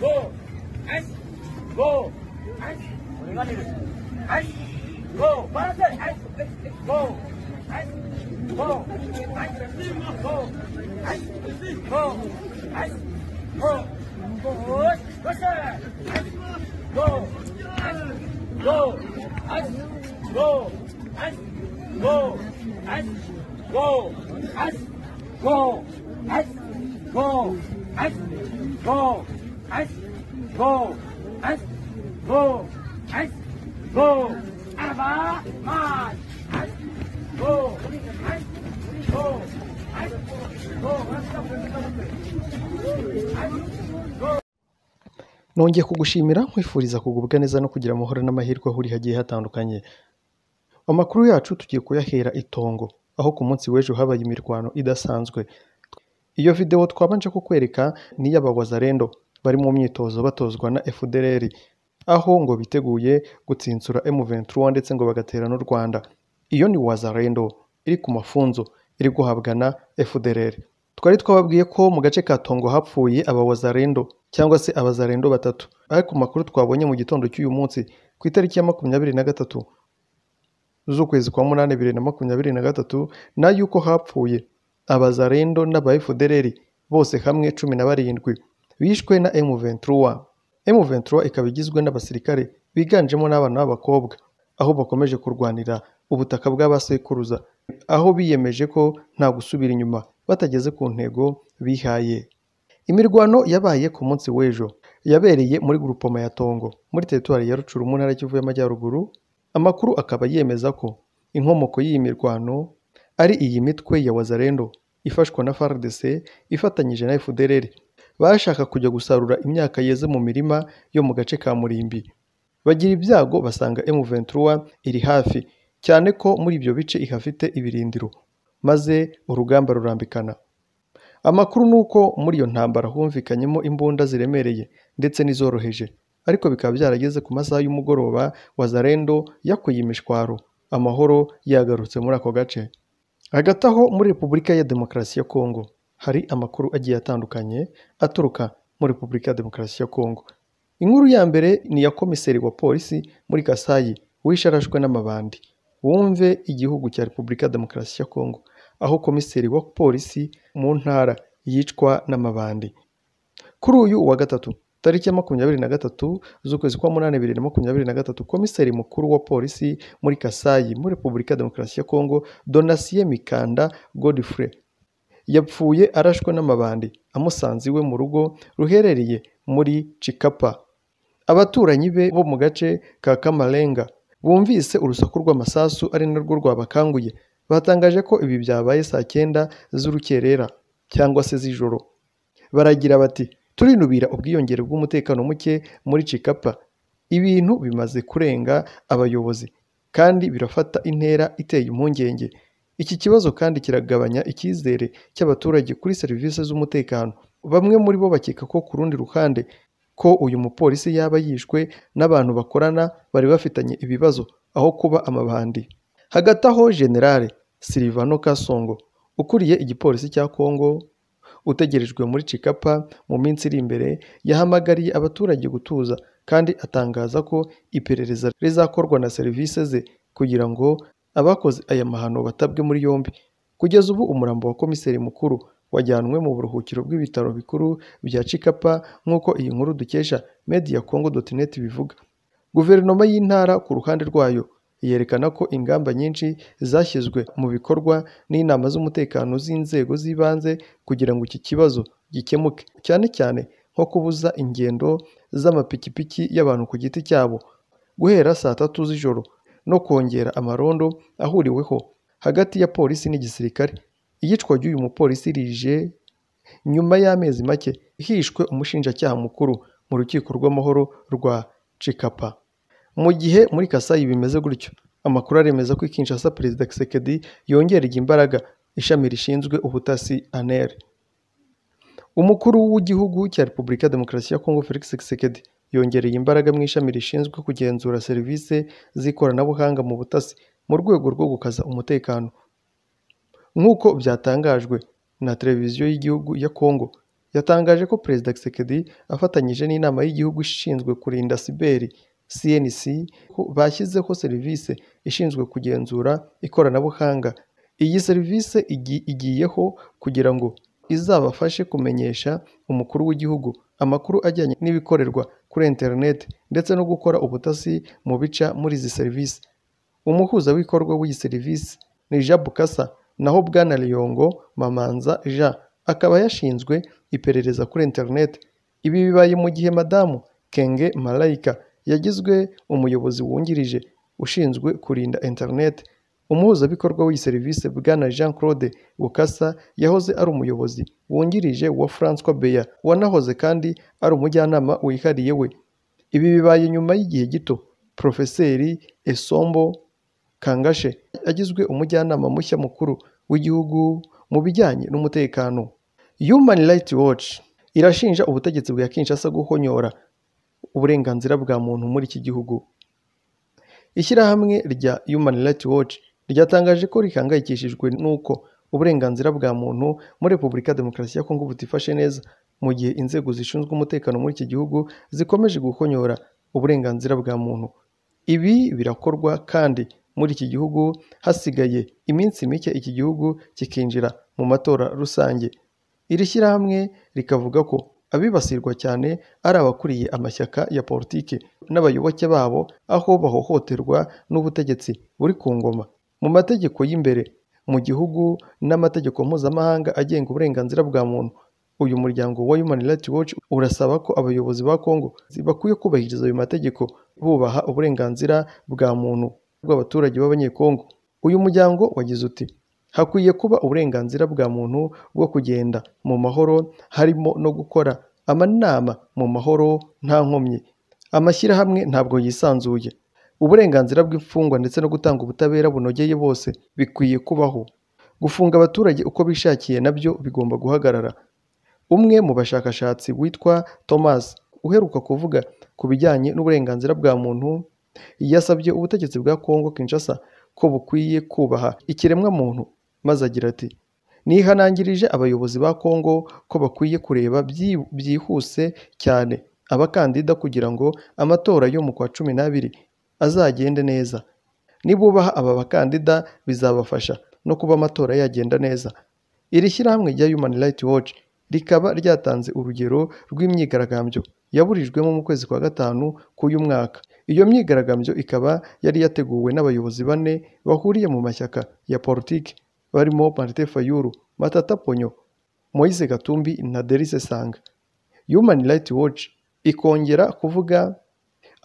ゴーい、五、はい、これが出る。はい、五、バランス、はい、五、はい、五、はい、五、はい、五、はい、五、五、よっしゃ、五、五、はい、五、はい、五、はい、五、はい、五、はい、五、はい、五、はい、五。Eins, go, eins, go, eins, go. Aber mal. Eins, go, eins, go, eins, go. nongeye kugushimira nkwifuriza kugubwa neza no kugira amahoro n'amahirwe aho uri hagiye hatandukanye amakuru yacu tugiye kuyahera itongo aho ku munsi w'ejo habaye imirwano idasanzwe iyo videwo twabanje kukwereka ni iy'abawazarendo bari mu myitozo batozwa na FDLR aho ngo biteguye gutsinsura M23 ndetse ngo bagatera n'u Rwanda iyo ni wazarendo iri ku mafunzo iri guhabwa na FDLR twari twababwiye ko mu gace ka Tongo hapfuye aba Wazalendo cyangwa se abazarendo batatu ariko makuru twabonye mu gitondo cy'uyu munsi ku itariki ya makumyabiri na gatatu z'ukwezi kwa munani bibiri na makumyabiri na gatatu na yuko hapfuye abazarendo n'aba FDLR bose hamwe cumi na barindwi bishwe na M23 M23 ikaba igizwe n'abasirikare biganjemo n'abana b'abakobwa aho bakomeje kurwanira ubutaka bw'abasekuruza aho biyemeje ko nta gusubira inyuma batageze ku ntego bihaye imirwano yabaye ku munsi w'ejo yabereye muri Gurupoma ya Tongo muri teritwari ya Rucuru mu ntara y'Ikivu y'Amajyaruguru amakuru akaba yemeza ko inkomoko y'iyi mirwano ari iyi mitwe ya Wazalendo ifashwa na FARDC ifatanyije na FDLR bashaka kujya gusarura imyaka yeze mu mirima yo mu gace ka Murimbi bagira ibyago basanga M23 iri hafi cyane ko muri ibyo bice ihafite ibirindiro maze urugamba rurambikana amakuru ni uko muri iyo ntambara humvikanyemo imbunda ziremereye ndetse n'izoroheje ariko bikaba byarageze ku masaha y'umugoroba wazarendo yakuye imishwaro amahoro yagarutse muri ako gace hagati aho muri repubulika ya demokarasi ya kongo hari amakuru agiye atandukanye aturuka muri repubulika ya demokarasi ya kongo inkuru ya mbere ni iya komiseri wa polisi muri kasayi wishe n'amabandi wumve igihugu cya repubulika ya demokarasi ya kongo aho komiseri wa polisi mu ntara yicwa n'amabandi kuri uyu wa gatatu tariki ya makumyabiri na gatatu z'ukwezi kwa munani bibiri na makumyabiri na gatatu komiseri mukuru wa polisi muri kasayi muri repubulika ya demokarasi ya kongo donasiye mikanda godfrey yapfuye arashwe n'amabandi amusanze iwe mu rugo ruherereye muri Chikapa abaturanyi be bo mu gace ka Kamalenga bumvise urusaku rw'amasasu ari narwo rwabakanguye batangaje ko ibi byabaye saa cyenda z'urukerera cyangwa se z'ijoro baragira bati turinubira ubwiyongere bw'umutekano muke muri Chikapa ibintu bimaze kurenga abayobozi kandi birafata intera iteye impungenge Iki kibazo kandi kiragabanya icyizere cy'abaturage kuri serivisi z'umutekano, bamwe muri bo bakeka ko ku rundi ruhande ko uyu mupolisi yaba yishwe n'abantu bakorana bari bafitanye ibibazo aho kuba amabandi. Hagati aho General Silvano Kasongo ukuriye igipolisi cya Congo utegerejwe muri Chikapa mu minsi iri imbere, yahamagariye abaturage gutuza kandi atangaza ko iperereza rizakorwa na serivisi ze kugira ngo abakoze aya mahano batabwe muri yombi kugeza ubu umurambo wa komiseri mukuru wajyanwe mu buruhukiro bw'ibitaro bikuru bya Chikapa nk'uko iyi nkuru dukesha mediacongo.net bivuga guverinoma y'intara ku ruhande rwayo yerekana ko ingamba nyinshi zashyizwe mu bikorwa n'inama z'umutekano z'inzego z'ibanze kugira ngo iki kibazo gikemuke cyane cyane nko kubuza ingendo z'amapikipiki y'abantu ku giti cyabo guhera saa tatu z'ijoro no kongera amarondo ahuriweho hagati ya polisi n'igisirikare iyicwa ry'uyu mupolisi rije nyuma y'amezi make hishwe umushinjacyaha mukuru mu rukiko rw'amahoro rwa Chikapa mu gihe muri Kasayi bimeze gutyo amakuru aremeza ko Kinshasa perezida Kisekedi yongererwa imbaraga ishami rishinzwe ubutasi ANR umukuru w'igihugu cya Repubulika ya Demokarasi ya Kongo Felix Kisekedi yongereye imbaraga mu ishami rishinzwe kugenzura serivisi z'ikoranabuhanga mu butasi mu rwego rwo gukaza umutekano nk'uko byatangajwe na televiziyo y'igihugu ya Congo yatangaje ko perezida Tshisekedi afatanyije n'inama y'igihugu ishinzwe kurinda siberi CNC bashyizeho serivisi ishinzwe kugenzura ikoranabuhanga iyi serivisi igiyeho kugira ngo izabafashe kumenyesha umukuru w'igihugu amakuru ajyanye n'ibikorerwa kuri interineti ndetse no gukora ubutasi mu bica muri izi serivisi. Umuhuzabikorwa w'iyi serivisi ni Jean Bukasa naho Bwana Liyongo Mamanza Jean akaba yashinzwe iperereza kuri interineti. Ibi bibaye mu gihe Madamu Kenge Malayika yagizwe umuyobozi wungirije ushinzwe kurinda interineti umuhuzabikorwa w'iyi serivisi Bwana Jean Claude Bukasa yahoze ari umuyobozi wungirije wa Francois Beya wanahoze kandi ari umujyanama wihariye we ibi bibaye nyuma y'igihe gito Profeseri Esombo Kangashe agizwe umujyanama mushya mukuru w'igihugu mu bijyanye n'umutekano Human Rights Watch irashinja ubutegetsi bwa Kinshasa guhonyora uburenganzira bwa muntu muri iki gihugu ishyirahamwe rya Human Rights Watch ryatangaje ko rihangayikishijwe n'uko uburenganzira bwa muntu muri Repubulika Demokarasi ya Kongo butifashe neza mu gihe inzego zishinzwe umutekano muri iki gihugu zikomeje gukonyora uburenganzira bwa muntu ibi birakorwa kandi muri iki gihugu hasigaye iminsi mike iki gihugu kikinjira mu matora rusange iri shyirahamwe rikavuga ko abibasirwa cyane ari abakuriye amashyaka ya politiki n'abayoboke babo aho bahohoterwa n'ubutegetsi buri ku ngoma mu mategeko y'imbere mu gihugu n'amategeko mpuzamahanga agenga uburenganzira bwa muntu. Uyu muryango wa Human Rights Watch urasaba ko abayobozi ba Congo bakwiye kubahiriza ayo mategeko bubaha uburenganzira bwa muntu bw'abaturage b'abanyekongo. Uyu muryango wagize uti hakwiye kuba uburenganzira bwa muntu bwo kugenda mu mahoro harimo no gukora amanama mu mahoro nta nkomyi. Amashyirahamwe ntabwo yisanzuye uburenganzira bw'imfungwa ndetse no gutanga ubutabera bunogeye bose bikwiye kubaho gufunga abaturage uko bishakiye nabyo bigomba guhagarara umwe mu bashakashatsi witwa thomas uheruka kuvuga ku bijyanye n'uburenganzira bwa muntu yasabye ubutegetsi bwa congo kinshasa ko bukwiye kubaha ikiremwamuntu maze agira ati nihanangirije abayobozi ba congo ko bakwiye kureba byihuse cyane abakandida kugira ngo amatora yo mu kwa cumi n'abiri azagende neza nibubaha aba bakandida bizabafasha no kuba amatora yagenda neza iri shyirahamwe rya Human Rights Watch rikaba ryatanze urugero rw'imyigaragambyo yaburijwemo mu kwezi kwa gatanu k'uyu mwaka iyo myigaragambyo ikaba yari yateguwe n'abayobozi bane bahuriye mu mashyaka ya politiki barimo Martin Fayulu Matata Ponyo Moise Gatumbi na Derise Sanga Human Rights Watch ikongera kuvuga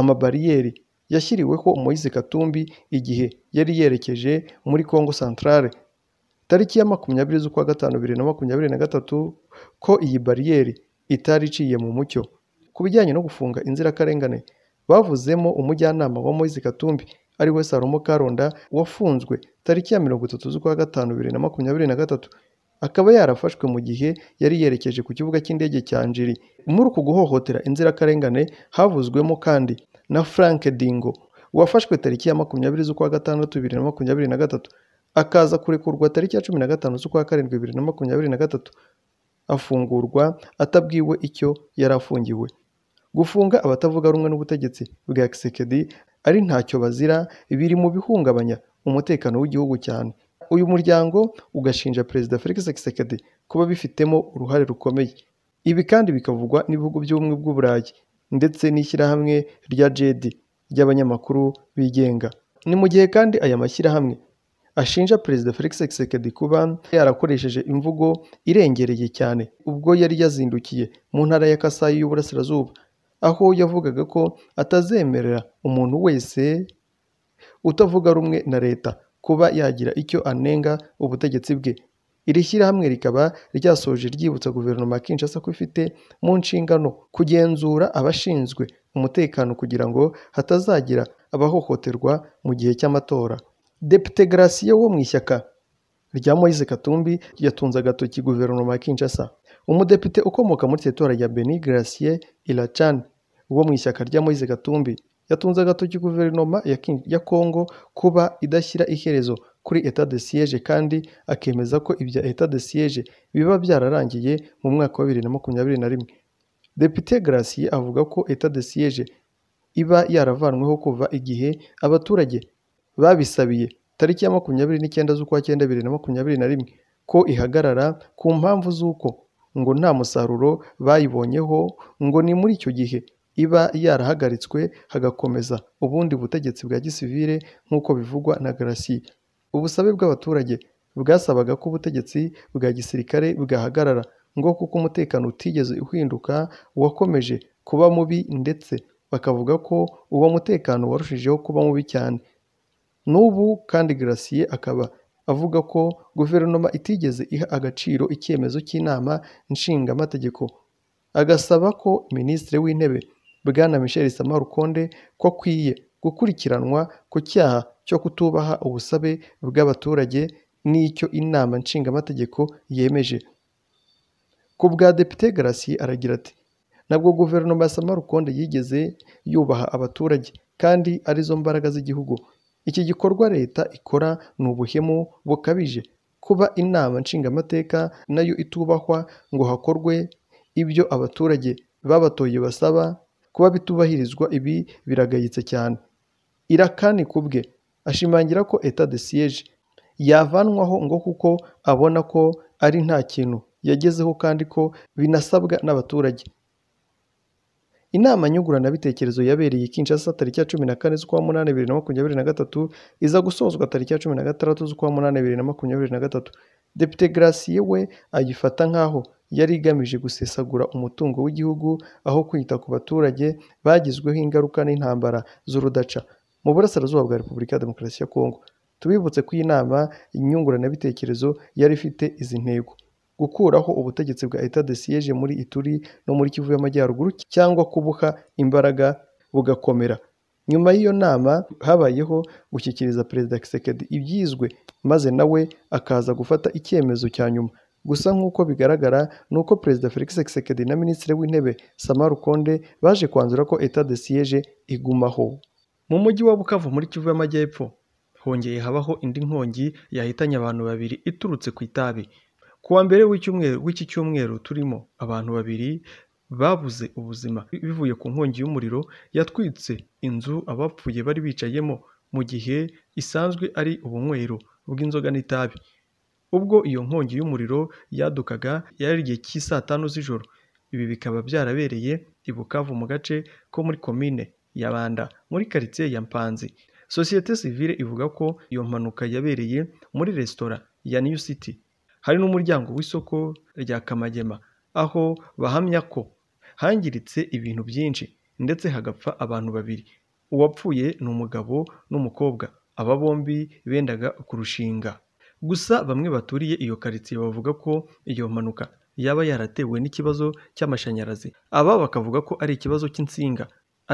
amabariyeri yashyiriweho Moise Katumbi igihe yari yerekeje muri Congo Centrale tariki ya makumyabiri z'ukwa gatanu bibiri na makumyabiri na gatatu ko iyi bariyeri itari iciye mu mucyo ku bijyanye no gufunga inzirakarengane bavuzemo umujyanama wa Moise Katumbi ari we Salomo Karonda wafunzwe tariki ya mirongo itatu z'ukwa gatanu bibiri na makumyabiri na gatatu akaba yarafashwe mu gihe yari yerekeje ku kibuga cy'indege cya Njeri muri uku guhohotera inzirakarengane havuzwemo kandi na Frank Dingo wafashwe tariki ya makumyabiri z'ukwa gatandatu bibiri na makumyabiri na gatatu akaza kurekurwa tariki ya cumi na gatanu z'ukwa karindwi bibiri na makumyabiri na gatatu afungurwa atabwiwe icyo yari afungiwe gufunga abatavuga rumwe n'ubutegetsi bwa kisekedi ari ntacyo bazira biri mu bihungabanya umutekano w'igihugu cyane uyu muryango ugashinja perezida felix kisekedi kuba bifitemo uruhare rukomeye ibi kandi bikavugwa n'ibihugu by'ubumwe bw'uburayi ndetse n'ishyirahamwe rya jedi ry'abanyamakuru bigenga. Ni mu gihe kandi aya mashyirahamwe ashinja Perezida Felix Tshisekedi kuba yarakoresheje imvugo irengereye cyane ubwo yari yazindukiye mu ntara ya Kasai y'Uburasirazuba, aho yavugaga ko atazemerera umuntu wese utavuga rumwe na leta kuba yagira icyo anenga ubutegetsi bwe. Iri shyirahamwe rikaba ryasoje ryibutsa Guverinoma Kinshasa ko ifite mu nshingano kugenzura abashinzwe umutekano kugira ngo hatazagira abahohoterwa mu gihe cy'amatora. Depite Garasiye wo mu ishyaka rya Moise Katumbi yatunze agatoki Guverinoma ya Kinshasa. Umudepite ukomoka muri teritori ya Beni Garasiye Irachan wo mu ishyaka rya Moise Katumbi yatunze agatoki Guverinoma ya Congo kuba idashyira iherezo kuri etat de siège kandi akemeza ko ibya etat de siège biba byararangiye mu mwaka wa bibiri na makumyabiri na rimwe Depite Gratien avuga ko etat de siège iba yaravanweho kuva igihe abaturage babisabiye tariki ya makumyabiri n'icyenda z'ukwa cyenda bibiri na makumyabiri na rimwe ko ihagarara ku mpamvu z'uko ngo nta musaruro bayibonyeho ngo ni muri icyo gihe iba yarahagaritswe hagakomeza ubundi butegetsi bwa gisivire nk'uko bivugwa na Gratien Ubusabe bw'abaturage bwasabaga ko ubutegetsi bwa gisirikare bwahagarara ngo kuko umutekano utigeze uhinduka wakomeje kuba mubi ndetse bakavuga ko uwo mutekano warushijeho kuba mubi cyane. N'ubu kandi Gracier akaba avuga ko guverinoma itigeze iha agaciro icyemezo cy'inama nshingamategeko, agasaba ko Minisitiri w'Intebe Bwana Michel Samarukonde ko akwiye gukurikiranwa ku cyaha cyo kutubaha ubusabe bw'abaturage n'icyo inama nshingamategeko yemeje ku bwa depite Gracie aragira ati ntabwo guverinoma ya Sama yigeze yubaha abaturage kandi arizo mbaraga z'igihugu iki gikorwa leta ikora ni ubuhemu bukabije kuba inama nshingamateka nayo itubahwa ngo hakorwe ibyo abaturage babatoye basaba kuba bitubahirizwa ibi biragayitse cyane irakani kubwe ashimangira ko etat de siège yavanwaho ngo kuko abona ko ari nta kintu yagezeho kandi ko binasabwa n'abaturage inama nyunguranabitekerezo yabereye Kinshasa tariki ya cumi na kane z'ukwa munani bibiri na makumyabiri na gatatu iza gusozwa tariki ya cumi na gatandatu z'ukwa munani bibiri na makumyabiri na gatatu depite Gracie we ayifata nk'aho yari igamije gusesagura umutungo w'igihugu aho kwita ku baturage bagizweho ingaruka n'intambara z'urudaca mu burasirazuba bwa repubulika ya demokarasi ya kongo tubibutse ko iyi nama nyunguranabitekerezo yari ifite izi ntego gukuraho ubutegetsi bwa etat de siege muri ituri no muri kivu y'amajyaruguru cyangwa kubuha imbaraga bugakomera nyuma y'iyo nama habayeho gushyikiriza perezida kisekedi ibyizwe maze nawe akaza gufata icyemezo cya nyuma gusa nk'uko bigaragara ni uko perezida felix kisekedi na minisitiri w'intebe samaru konde baje kwanzura ko etat de siege igumaho Mu mujyi wa Bukavu muri Kivu y'Amajyepfo hongeye habaho indi nkongi yahitanye abantu babiri iturutse ku itabi. Ku wa mbere w'iki cyumweru turimo, abantu babiri babuze ubuzima bivuye ku nkongi y'umuriro yatwitse inzu abapfuye bari bicayemo mu gihe isanzwe ari ubunywero bw'inzoga n'itabi. Ubwo iyo nkongi y'umuriro yadukaga yari igihe cy'isaa tanu z'ijoro. Ibi bikaba byarabereye i Bukavu mu gace ko muri komine. ya Banda muri karitsiye ya Mpanzi sosiyete sivile ivuga ko iyo mpanuka yabereye muri resitora ya New City hari n'umuryango w'isoko rya Kamagema aho bahamya ko hangiritse ibintu byinshi ndetse hagapfa abantu babiri uwapfuye ni umugabo n'umukobwa aba bombi bendaga kurushinga gusa bamwe baturiye iyo karitsiye bavuga ko iyo mpanuka yaba yaratewe n'ikibazo cy'amashanyarazi aba bakavuga ko ari ikibazo cy'insinga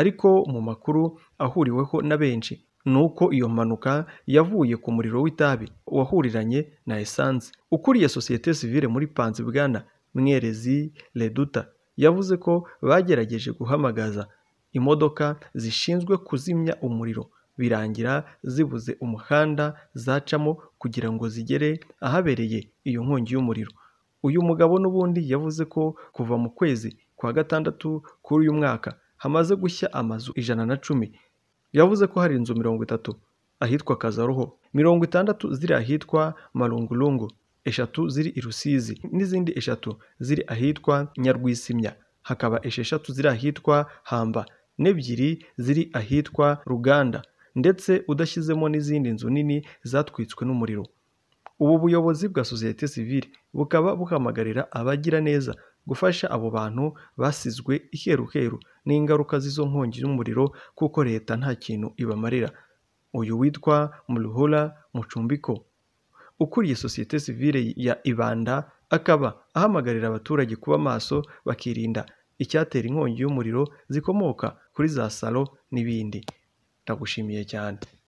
ariko mu makuru ahuriweho na benshi ni uko iyo mpanuka yavuye ku muriro w'itabi wahuriranye na esanse ukuriye sosiyete sivile muri panzi bwana mwerezi reduta yavuze ko bagerageje guhamagaza imodoka zishinzwe kuzimya umuriro birangira zibuze umuhanda zacamo kugira ngo zigere ahabereye iyo nkongi y'umuriro uyu mugabo n'ubundi yavuze ko kuva mu kwezi kwa gatandatu kuri uyu mwaka hamaze gushya amazu ijana na cumi yavuze ko hari inzu mirongo itatu ahitwa kazaroho mirongo itandatu ziri ahitwa marungurungu eshatu ziri irusizi n'izindi eshatu ziri ahitwa nyarwisimya hakaba esheshatu ziri ahitwa hamba n'ebyiri ziri ahitwa ruganda ndetse udashyizemo n'izindi nzu nini zatwitswe n'umuriro ubu buyobozi bwa sosiyete sivile bukaba buhamagarira abagira neza Gufasha abo bantu basizwe iheruheru n'ingaruka z'izo nkongi z'umuriro kuko leta nta kintu ibamarira. Uyu witwa Muluhula Muchumbiko ukuriye sosiyete sivile ya Ibanda akaba ahamagarira abaturage kuba maso bakirinda icyatera inkongi y'umuriro zikomoka kuri za salo n'ibindi. Ndagushimiye cyane.